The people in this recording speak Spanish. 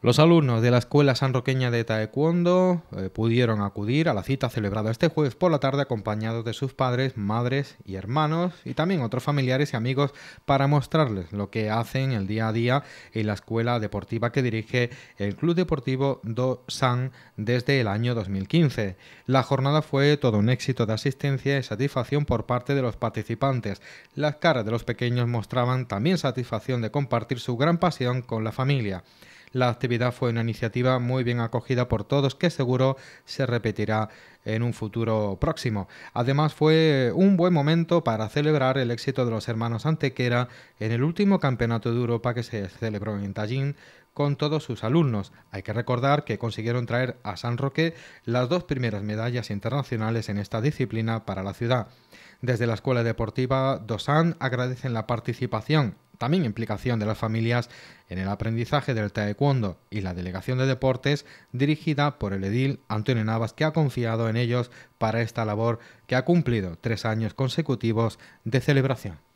Los alumnos de la Escuela Sanroqueña de Taekwondo eh, pudieron acudir a la cita celebrada este jueves por la tarde acompañados de sus padres, madres y hermanos y también otros familiares y amigos para mostrarles lo que hacen el día a día en la escuela deportiva que dirige el Club Deportivo Do San desde el año 2015. La jornada fue todo un éxito de asistencia y satisfacción por parte de los participantes. Las caras de los pequeños mostraban también satisfacción de compartir su gran pasión con la familia. La actividad fue una iniciativa muy bien acogida por todos que seguro se repetirá en un futuro próximo. Además fue un buen momento para celebrar el éxito de los hermanos Antequera en el último Campeonato de Europa que se celebró en Tallinn con todos sus alumnos. Hay que recordar que consiguieron traer a San Roque las dos primeras medallas internacionales en esta disciplina para la ciudad. Desde la Escuela Deportiva Dosan agradecen la participación también implicación de las familias en el aprendizaje del taekwondo y la delegación de deportes dirigida por el edil Antonio Navas que ha confiado en ellos para esta labor que ha cumplido tres años consecutivos de celebración.